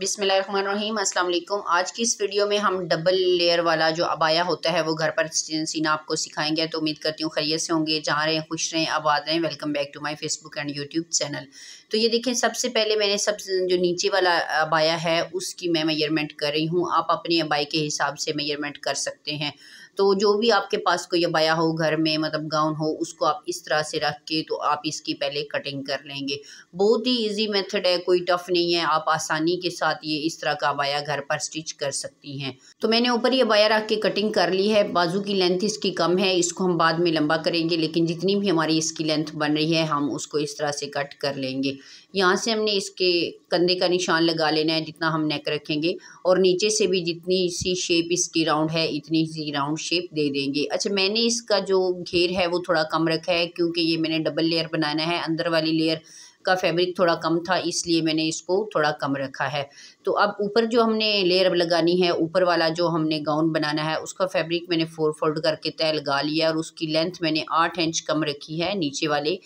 बिसमीम अल्लाम आज की इस वीडियो में हम डबल लेयर वाला जो अबाया होता है वो घर पर सीना आपको सिखाएंगे तो उम्मीद करती हूँ खैरियत से होंगे जहाँ रहें खुश रहें आबाद रहें welcome back to my Facebook and YouTube channel तो ये देखें सबसे पहले मैंने सब जो नीचे वाला अबाया है उसकी मैं मेयरमेंट कर रही हूँ आप अपने अबाई के हिसाब से मेयरमेंट कर सकते हैं तो जो भी आपके पास कोई अबाया हो घर में मतलब गाउन हो उसको आप इस तरह से रख के तो आप इसकी पहले कटिंग कर लेंगे बहुत ही ईजी मेथड है कोई टफ नहीं है आप आसानी के साथ ये इस तरह का अबाया घर पर स्टिच कर सकती हैं तो मैंने ऊपर ये अबाया रख के कटिंग कर ली है बाजू की लेंथ इसकी कम है इसको हम बाद में लंबा करेंगे लेकिन जितनी भी हमारी इसकी लेंथ बन रही है हम उसको इस तरह से कट कर लेंगे यहाँ से हमने इसके कंधे का निशान लगा लेना है जितना हम नेक रखेंगे और नीचे से भी जितनी सी शेप इसकी राउंड है इतनी सी राउंड शेप दे देंगे अच्छा मैंने इसका जो घेर है वो थोड़ा कम रखा है क्योंकि ये मैंने डबल लेयर बनाना है अंदर वाली लेयर का फैब्रिक थोड़ा कम था इसलिए मैंने इसको थोड़ा कम रखा है तो अब ऊपर जो हमने लेयर लगानी है ऊपर वाला जो हमने गाउन बनाना है उसका फैब्रिक मैंने फोर फोल्ड करके तय लगा लिया और उसकी लेंथ मैंने आठ इंच कम रखी है नीचे वाले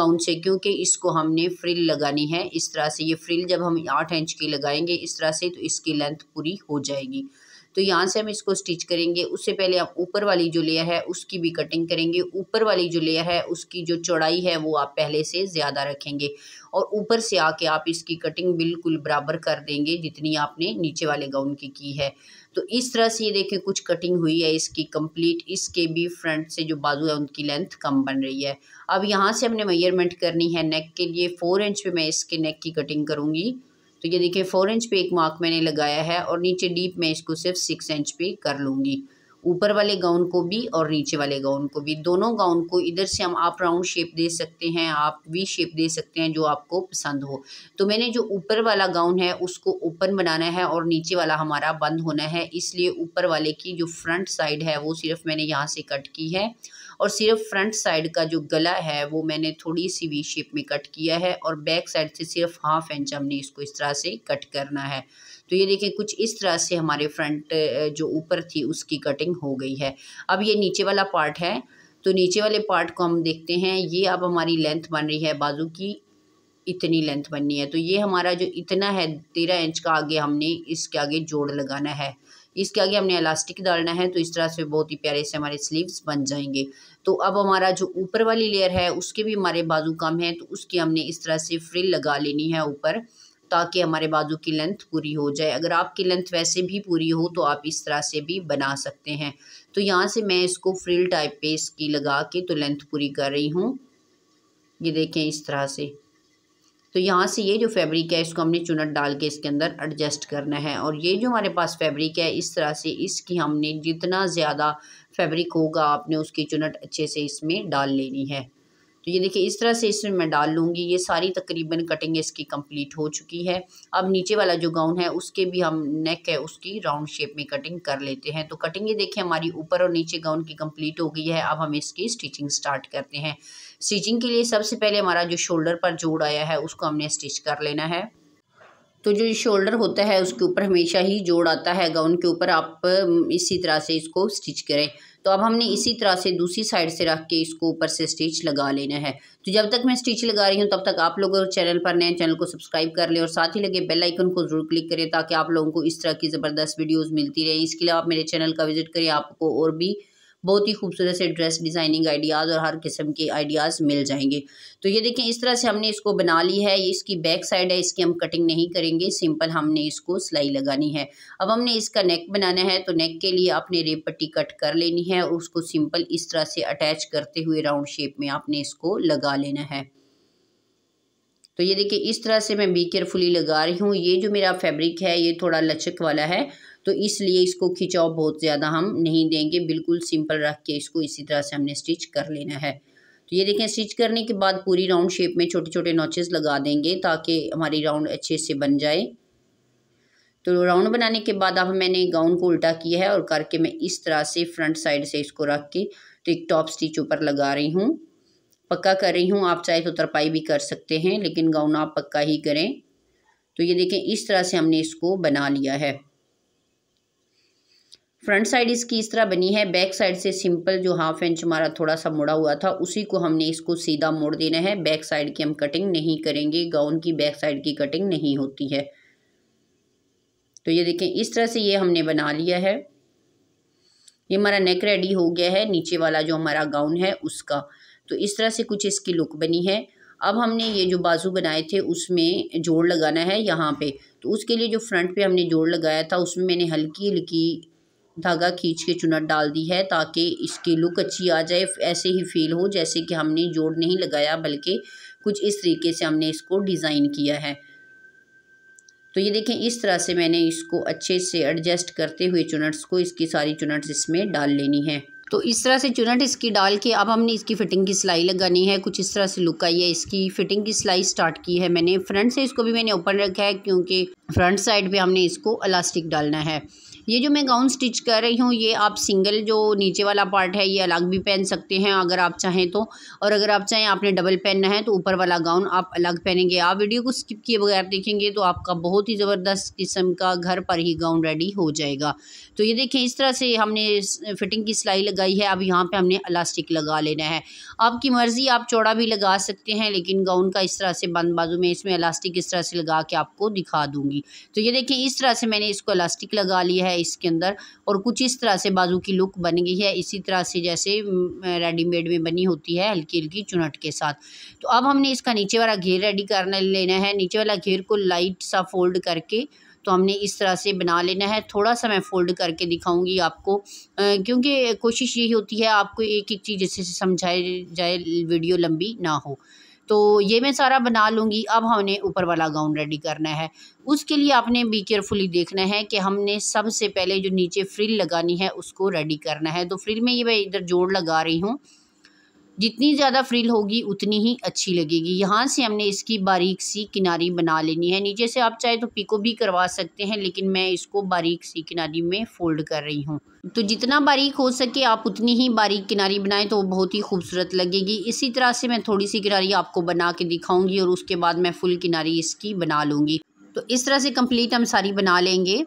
गाउन से क्योंकि इसको हमने फ्रिल लगानी है इस तरह से ये फ्रिल जब हम आठ इंच की लगाएंगे इस तरह से तो इसकी लेंथ पूरी हो जाएगी तो यहाँ से हम इसको स्टिच करेंगे उससे पहले आप ऊपर वाली जो लेयर है उसकी भी कटिंग करेंगे ऊपर वाली जो लेयर है उसकी जो चौड़ाई है वो आप पहले से ज़्यादा रखेंगे और ऊपर से आके आप इसकी कटिंग बिल्कुल बराबर कर देंगे जितनी आपने नीचे वाले गाउन की की है तो इस तरह से ये देखें कुछ कटिंग हुई है इसकी कंप्लीट इसके भी फ्रंट से जो बाजू है उनकी लेंथ कम बन रही है अब यहाँ से हमने मेयरमेंट करनी है नेक के लिए फोर इंच पे मैं इसके नेक की कटिंग करूँगी तो ये देखिए फोर इंच पे एक मार्क मैंने लगाया है और नीचे डीप मैं इसको सिर्फ सिक्स इंच पे कर लूँगी ऊपर वाले गाउन को भी और नीचे वाले गाउन को भी दोनों गाउन को इधर से हम आप राउंड शेप दे सकते हैं आप वी शेप दे सकते हैं जो आपको पसंद हो तो मैंने जो ऊपर वाला गाउन है उसको ओपन बनाना है और नीचे वाला हमारा बंद होना है इसलिए ऊपर वाले की जो फ्रंट साइड है वो सिर्फ मैंने यहाँ से कट की है और सिर्फ फ्रंट साइड का जो गला है वो मैंने थोड़ी सी वी शेप में कट किया है और बैक साइड से सिर्फ हाफ इंच हमने इसको इस तरह से कट करना है तो ये देखें कुछ इस तरह से हमारे फ्रंट जो ऊपर थी उसकी कटिंग हो गई है अब ये नीचे वाला पार्ट है तो नीचे वाले पार्ट को हम देखते हैं ये अब हमारी लेंथ बन रही है बाजू की इतनी लेंथ बननी है तो ये हमारा जो इतना है तेरह इंच का आगे हमने इसके आगे जोड़ लगाना है इसके आगे हमने इलास्टिक डालना है तो इस तरह से बहुत ही प्यारे से हमारे स्लीव्स बन जाएंगे तो अब हमारा जो ऊपर वाली लेयर है उसके भी हमारे बाजू कम है तो उसकी हमने इस तरह से फ्रिल लगा लेनी है ऊपर ताकि हमारे बाजू की लेंथ पूरी हो जाए अगर आपकी लेंथ वैसे भी पूरी हो तो आप इस तरह से भी बना सकते हैं तो यहाँ से मैं इसको फ्रिल टाइप पे इसकी लगा के तो लेंथ पूरी कर रही हूँ ये देखें इस तरह से तो यहाँ से ये जो फैब्रिक है इसको हमने चुनट डाल के इसके अंदर एडजस्ट करना है और ये जो हमारे पास फैब्रिक है इस तरह से इसकी हमने जितना ज़्यादा फैब्रिक होगा आपने उसकी चुनट अच्छे से इसमें डाल लेनी है तो ये देखिए इस तरह से इसमें मैं डाल लूँगी ये सारी तकरीबन कटिंग इसकी कंप्लीट हो चुकी है अब नीचे वाला जो गाउन है उसके भी हम नेक है उसकी राउंड शेप में कटिंग कर लेते हैं तो कटिंग ये देखिए हमारी ऊपर और नीचे गाउन की कंप्लीट हो गई है अब हम इसकी स्टिचिंग स्टार्ट करते हैं स्टिचिंग के लिए सबसे पहले हमारा जो शोल्डर पर जोड़ आया है उसको हमने स्टिच कर लेना है तो जो शोल्डर होता है उसके ऊपर हमेशा ही जोड़ आता है गाउन के ऊपर आप इसी तरह से इसको स्टिच करें तो अब हमने इसी तरह से दूसरी साइड से रख के इसको ऊपर से स्टिच लगा लेना है तो जब तक मैं स्टिच लगा रही हूँ तब तक आप लोग चैनल पर नए चैनल को सब्सक्राइब कर लें और साथ ही लगे बेल आइकन को जरूर क्लिक करें ताकि आप लोगों को इस तरह की ज़बरदस्त वीडियोज़ मिलती रहे इसके लिए आप मेरे चैनल का विजिट करें आपको और भी बहुत ही खूबसूरत से ड्रेस डिज़ाइनिंग आइडियाज़ और हर किस्म के आइडियाज़ मिल जाएंगे तो ये देखें इस तरह से हमने इसको बना ली है ये इसकी बैक साइड है इसकी हम कटिंग नहीं करेंगे सिंपल हमने इसको सिलाई लगानी है अब हमने इसका नेक बनाना है तो नेक के लिए आपने रेप पट्टी कट कर लेनी है और उसको सिंपल इस तरह से अटैच करते हुए राउंड शेप में आपने इसको लगा लेना है तो ये देखिए इस तरह से मैं बी केयरफुली लगा रही हूँ ये जो मेरा फैब्रिक है ये थोड़ा लचक वाला है तो इसलिए इसको खिंचाव बहुत ज़्यादा हम नहीं देंगे बिल्कुल सिंपल रख के इसको इसी तरह से हमने स्टिच कर लेना है तो ये देखें स्टिच करने के बाद पूरी राउंड शेप में छोटे छोटे नोचेस लगा देंगे ताकि हमारी राउंड अच्छे से बन जाए तो राउंड बनाने के बाद अब मैंने गाउन को उल्टा किया है और करके मैं इस तरह से फ्रंट साइड से इसको रख के तो एक टॉप स्टिच ऊपर लगा रही हूँ पक्का कर रही हूँ आप चाहे तो तरपाई भी कर सकते हैं लेकिन गाउन आप पक्का ही करें तो ये देखें इस तरह से हमने इसको बना लिया है फ्रंट साइड इसकी इस तरह बनी है बैक साइड से सिंपल जो हाफ इंच हमारा थोड़ा सा मुड़ा हुआ था उसी को हमने इसको सीधा मोड़ देना है बैक साइड की हम कटिंग नहीं करेंगे गाउन की बैक साइड की कटिंग नहीं होती है तो ये देखें इस तरह से ये हमने बना लिया है ये हमारा नेक रेडी हो गया है नीचे वाला जो हमारा गाउन है उसका तो इस तरह से कुछ इसकी लुक बनी है अब हमने ये जो बाजू बनाए थे उसमें जोड़ लगाना है यहाँ पे तो उसके लिए जो फ्रंट पे हमने जोड़ लगाया था उसमें मैंने हल्की हल्की धागा खींच के चुनट डाल दी है ताकि इसकी लुक अच्छी आ जाए ऐसे ही फील हो जैसे कि हमने जोड़ नहीं लगाया बल्कि कुछ इस तरीके से हमने इसको डिज़ाइन किया है तो ये देखें इस तरह से मैंने इसको अच्छे से एडजस्ट करते हुए चुनट्स को इसकी सारी चुनट्स इसमें डाल लेनी है तो इस तरह से चुनट इसकी डाल के अब हमने इसकी फ़िटिंग की सिलाई लगानी है कुछ इस तरह से लुक आई है इसकी फ़िटिंग की सिलाई स्टार्ट की है मैंने फ्रंट से इसको भी मैंने ओपन रखा है क्योंकि फ्रंट साइड पे हमने इसको इलास्टिक डालना है ये जो मैं गाउन स्टिच कर रही हूँ ये आप सिंगल जो नीचे वाला पार्ट है ये अलग भी पहन सकते हैं अगर आप चाहें तो और अगर आप चाहें आपने डबल पहनना है तो ऊपर वाला गाउन आप अलग पहनेंगे आप वीडियो को स्किप किए बगैर देखेंगे तो आपका बहुत ही ज़बरदस्त किस्म का घर पर ही गाउन रेडी हो जाएगा तो ये देखें इस तरह से हमने फिटिंग की सिलाई लगाई है अब यहाँ पर हमने अलास्टिक लगा लेना है आपकी मर्ज़ी आप चौड़ा भी लगा सकते हैं लेकिन गाउन का इस तरह से बंद बाजू में इसमें अलास्टिक इस तरह से लगा के आपको दिखा दूँगी तो ये देखें इस तरह से मैंने इसको अलास्टिक लगा लिया है है इसके अंदर और कुछ इस तरह से बाजू की लुक बन गई है इसी तरह से जैसे रेडीमेड में बनी होती है हल्की हल्की चुनट के साथ तो अब हमने इसका नीचे वाला घेर रेडी करना लेना है नीचे वाला घेर को लाइट सा फोल्ड करके तो हमने इस तरह से बना लेना है थोड़ा सा मैं फ़ोल्ड करके दिखाऊंगी आपको क्योंकि कोशिश यही होती है आपको एक एक चीज़ जैसे समझाई जाए वीडियो लंबी ना हो तो ये मैं सारा बना लूँगी अब हमने ऊपर वाला गाउन रेडी करना है उसके लिए आपने भी केयरफुली देखना है कि हमने सबसे पहले जो नीचे फ्रिल लगानी है उसको रेडी करना है तो फ्रिल में ये मैं इधर जोड़ लगा रही हूँ जितनी ज़्यादा फ्रिल होगी उतनी ही अच्छी लगेगी यहाँ से हमने इसकी बारीक सी किनारी बना लेनी है नीचे से आप चाहे तो पिको भी करवा सकते हैं लेकिन मैं इसको बारीक सी किनारी में फ़ोल्ड कर रही हूँ तो जितना बारीक हो सके आप उतनी ही बारीक किनारी बनाएं तो बहुत ही खूबसूरत लगेगी इसी तरह से मैं थोड़ी सी किनारी आपको बना के दिखाऊँगी और उसके बाद मैं फुल किनारी इसकी बना लूँगी तो इस तरह से कम्प्लीट हम सारी बना लेंगे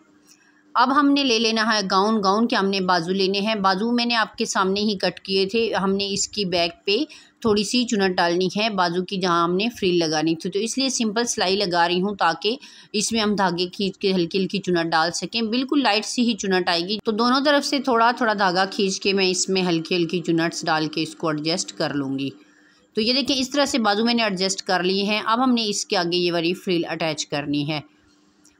अब हमने ले लेना है गाउन गाउन के हमने बाजू लेने हैं बाजू मैंने आपके सामने ही कट किए थे हमने इसकी बैक पे थोड़ी सी चुनट डालनी है बाजू की जहाँ हमने फ्रील लगानी थी तो इसलिए सिंपल सिलाई लगा रही हूँ ताकि इसमें हम धागे खींच के हल्की हल्की चुनट डाल सकें बिल्कुल लाइट सी ही चुनट आएगी तो दोनों तरफ से थोड़ा थोड़ा धागा खींच के मैं इसमें हल्की हल्की चुनट्स डाल के इसको एडजस्ट कर लूँगी तो ये देखें इस तरह से बाजू मैंने एडजस्ट कर ली है अब हमने इसके आगे ये वाली फ्रील अटैच करनी है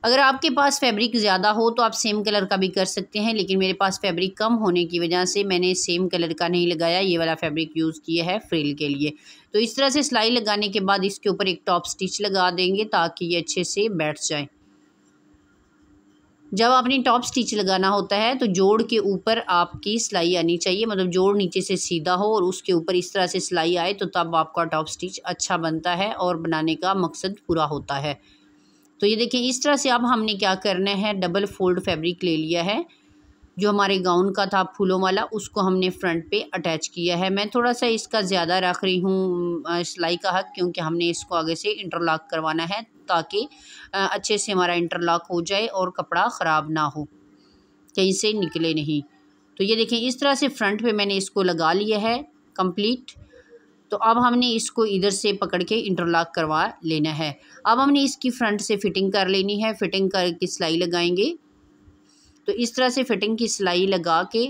अगर आपके पास फैब्रिक ज़्यादा हो तो आप सेम कलर का भी कर सकते हैं लेकिन मेरे पास फैब्रिक कम होने की वजह से मैंने सेम कलर का नहीं लगाया ये वाला फैब्रिक यूज़ किया है फ्रिल के लिए तो इस तरह से सिलाई लगाने के बाद इसके ऊपर एक टॉप स्टिच लगा देंगे ताकि ये अच्छे से बैठ जाए जब आपने टॉप स्टिच लगाना होता है तो जोड़ के ऊपर आपकी सिलाई आनी चाहिए मतलब जोड़ नीचे से सीधा हो और उसके ऊपर इस तरह से सिलाई आए तो तब आपका टॉप स्टिच अच्छा बनता है और बनाने का मकसद पूरा होता है तो ये देखिए इस तरह से अब हमने क्या करना है डबल फोल्ड फैब्रिक ले लिया है जो हमारे गाउन का था फूलों वाला उसको हमने फ्रंट पे अटैच किया है मैं थोड़ा सा इसका ज़्यादा रख रही हूँ सिलाई का हक क्योंकि हमने इसको आगे से इंटरलॉक करवाना है ताकि अच्छे से हमारा इंटरलॉक हो जाए और कपड़ा ख़राब ना हो कहीं से निकले नहीं तो ये देखें इस तरह से फ्रंट पे मैंने इसको लगा लिया है कम्प्लीट तो अब हमने इसको इधर से पकड़ के इंटरलॉक करवा लेना है अब हमने इसकी फ्रंट से फिटिंग कर लेनी है फिटिंग करके सिलाई लगाएंगे तो इस तरह से फिटिंग की सिलाई लगा के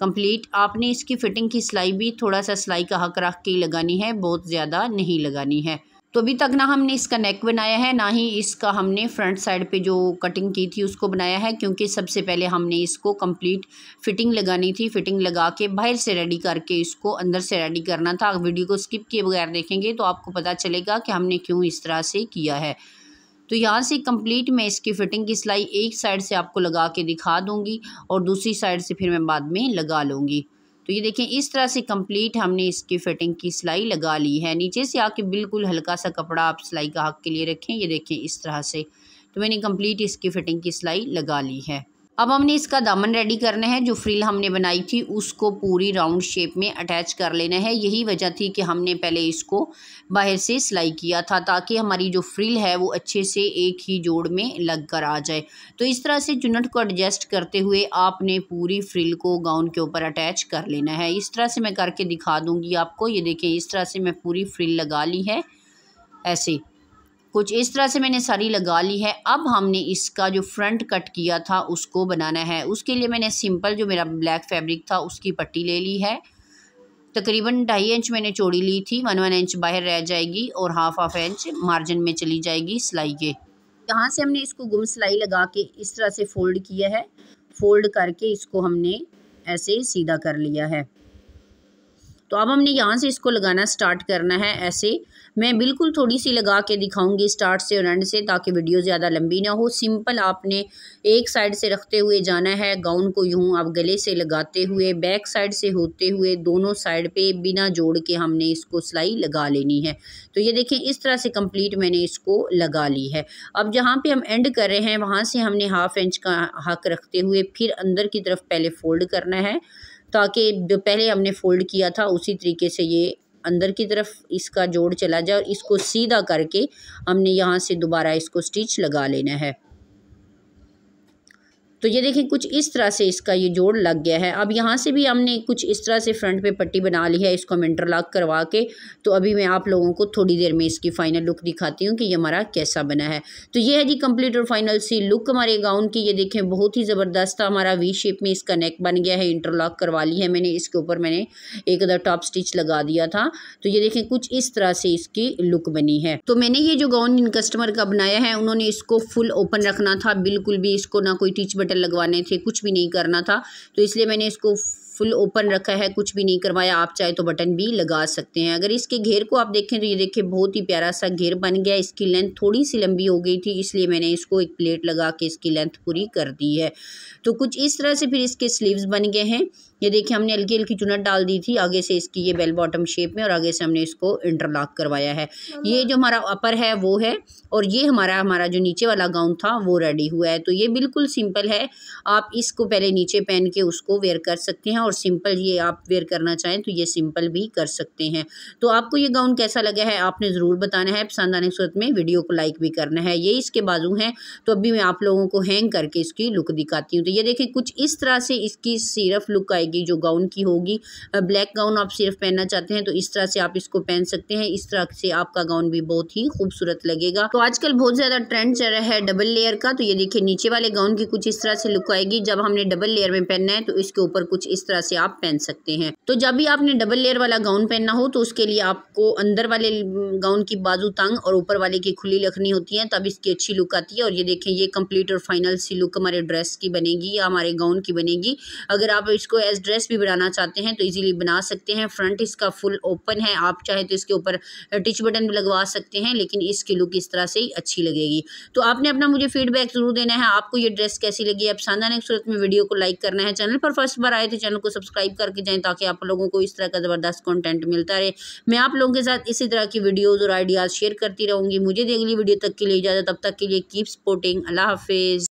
कंप्लीट आपने इसकी फ़िटिंग की सिलाई भी थोड़ा सा सिलाई का हक रख के लगानी है बहुत ज़्यादा नहीं लगानी है तो अभी तक ना हमने इसका नेक बनाया है ना ही इसका हमने फ्रंट साइड पे जो कटिंग की थी उसको बनाया है क्योंकि सबसे पहले हमने इसको कंप्लीट फिटिंग लगानी थी फिटिंग लगा के बाहर से रेडी करके इसको अंदर से रेडी करना था वीडियो को स्किप किए बगैर देखेंगे तो आपको पता चलेगा कि हमने क्यों इस तरह से किया है तो यहाँ से कम्प्लीट मैं इसकी फ़िटिंग की सिलाई एक साइड से आपको लगा के दिखा दूँगी और दूसरी साइड से फिर मैं बाद में लगा लूँगी तो ये देखें इस तरह से कंप्लीट हमने इसकी फिटिंग की सिलाई लगा ली है नीचे से आके बिल्कुल हल्का सा कपड़ा आप सिलाई का हक के लिए रखें ये देखें इस तरह से तो मैंने कंप्लीट इसकी फ़िटिंग की सिलाई लगा ली है अब हमने इसका दामन रेडी करना है जो फ्रिल हमने बनाई थी उसको पूरी राउंड शेप में अटैच कर लेना है यही वजह थी कि हमने पहले इसको बाहर से सिलाई किया था ताकि हमारी जो फ्रिल है वो अच्छे से एक ही जोड़ में लग कर आ जाए तो इस तरह से चुनट को एडजस्ट करते हुए आपने पूरी फ्रिल को गाउन के ऊपर अटैच कर लेना है इस तरह से मैं करके दिखा दूँगी आपको ये देखें इस तरह से मैं पूरी फ्रिल लगा ली है ऐसे कुछ इस तरह से मैंने सारी लगा ली है अब हमने इसका जो फ्रंट कट किया था उसको बनाना है उसके लिए मैंने सिंपल जो मेरा ब्लैक फैब्रिक था उसकी पट्टी ले ली है तकरीबन ढाई इंच मैंने चौड़ी ली थी वन वन इंच बाहर रह जाएगी और हाफ हाफ इंच मार्जिन में चली जाएगी सिलाई के यहाँ से हमने इसको गुम सिलाई लगा के इस तरह से फोल्ड किया है फोल्ड करके इसको हमने ऐसे सीधा कर लिया है तो अब हमने यहाँ से इसको लगाना स्टार्ट करना है ऐसे मैं बिल्कुल थोड़ी सी लगा के दिखाऊंगी स्टार्ट से और एंड से ताकि वीडियो ज़्यादा लंबी ना हो सिंपल आपने एक साइड से रखते हुए जाना है गाउन को यूँ आप गले से लगाते हुए बैक साइड से होते हुए दोनों साइड पे बिना जोड़ के हमने इसको सिलाई लगा लेनी है तो ये देखें इस तरह से कंप्लीट मैंने इसको लगा ली है अब जहाँ पर हम एंड कर रहे हैं वहाँ से हमने हाफ इंच का हक रखते हुए फिर अंदर की तरफ पहले फोल्ड करना है ताकि जो पहले हमने फ़ोल्ड किया था उसी तरीके से ये अंदर की तरफ इसका जोड़ चला जाए और इसको सीधा करके हमने यहाँ से दोबारा इसको स्टिच लगा लेना है तो ये देखें कुछ इस तरह से इसका ये जोड़ लग गया है अब यहाँ से भी हमने कुछ इस तरह से फ्रंट पे पट्टी बना ली है इसको हम इंटरलॉक करवा के तो अभी मैं आप लोगों को थोड़ी देर में इसकी फ़ाइनल लुक दिखाती हूँ कि ये हमारा कैसा बना है तो ये है जी कम्प्लीट और फाइनल सी लुक हमारे गाउन की ये देखें बहुत ही ज़बरदस्त था हमारा वी शेप में इसका नेक बन गया है इंटरलॉक करवा ली है मैंने इसके ऊपर मैंने एक अदर टॉप स्टिच लगा दिया था तो ये देखें कुछ इस तरह से इसकी लुक बनी है तो मैंने ये जो गाउन इन कस्टमर का बनाया है उन्होंने इसको फुल ओपन रखना था बिल्कुल भी इसको ना कोई टीच बटन लगवाने थे कुछ भी नहीं करना था तो इसलिए मैंने इसको फुल ओपन रखा है कुछ भी नहीं करवाया आप चाहे तो बटन भी लगा सकते हैं अगर इसके घेर को आप देखें तो ये देखिए बहुत ही प्यारा सा घेर बन गया इसकी लेंथ थोड़ी सी लंबी हो गई थी इसलिए मैंने इसको एक प्लेट लगा के इसकी लेंथ पूरी कर दी है तो कुछ इस तरह से फिर इसके स्लीव्स बन गए हैं ये देखिए हमने हल्की हल्की चुनट डाल दी थी आगे से इसकी ये बेल बॉटम शेप में और आगे से हमने इसको इंटरलॉक करवाया है हाँ। ये जो हमारा अपर है वो है और ये हमारा हमारा जो नीचे वाला गाउन था वो रेडी हुआ है तो ये बिल्कुल सिंपल है आप इसको पहले नीचे पहन के उसको वेयर कर सकते हैं और सिंपल ये आप वेयर करना चाहें तो ये सिंपल भी कर सकते हैं तो आपको ये गाउन कैसा लगा है आपने ज़रूर बताना है पसंद आने की सूरत में वीडियो को लाइक भी करना है ये इसके बाजू हैं तो अभी मैं आप लोगों को हैंग करके इसकी लुक दिखाती हूँ तो ये देखें कुछ इस तरह से इसकी सिर्फ लुक आएगी जाएगी जो गाउन की होगी ब्लैक गाउन आप सिर्फ पहनना चाहते हैं तो इस तरह से आप इसको पहन सकते हैं इस तरह से आपका गाउन भी बहुत ही खूबसूरत लगेगा तो आजकल बहुत ज़्यादा ट्रेंड चल रहा है डबल लेयर का तो ये देखिए नीचे वाले गाउन की कुछ इस तरह से लुक आएगी जब हमने डबल लेयर में पहनना है तो इसके ऊपर कुछ इस तरह से आप पहन सकते हैं तो जब भी आपने डबल लेयर वाला गाउन पहनना हो तो उसके लिए आपको अंदर वाले गाउन की बाजू तंग और ऊपर वाले की खुली रखनी होती है तब इसकी अच्छी लुक आती है और ये देखें ये कंप्लीट और फाइनल सी लुक हमारे ड्रेस की बनेगी या हमारे गाउन की बनेगी अगर आप इसको एज ड्रेस ड्रेस भी बनाना चाहते हैं तो इजीली बना सकते हैं फ्रंट इसका फुल ओपन है आप चाहे तो इसके ऊपर टिच बटन भी लगवा सकते हैं लेकिन इसकी लुक इस तरह से ही अच्छी लगेगी तो आपने अपना मुझे फीडबैक ज़रूर देना है आपको ये ड्रेस कैसी लगी आप शानदार एक सूरत में वीडियो को लाइक करना है चैनल पर फर्स्ट बार आए तो चैनल को सब्सक्राइब करके जाएँ ताकि आप लोगों को इस तरह का ज़बरदस्त कॉन्टेंट मिलता रहे मैं आप लोगों के साथ इसी तरह की वीडियोज़ और आइडियाज़ शेयर करती रहूँगी मुझे अगली वीडियो तक के लिए इजाज़त तब तक के लिए कीप सपोर्टिंग अल्लाह हाफिज़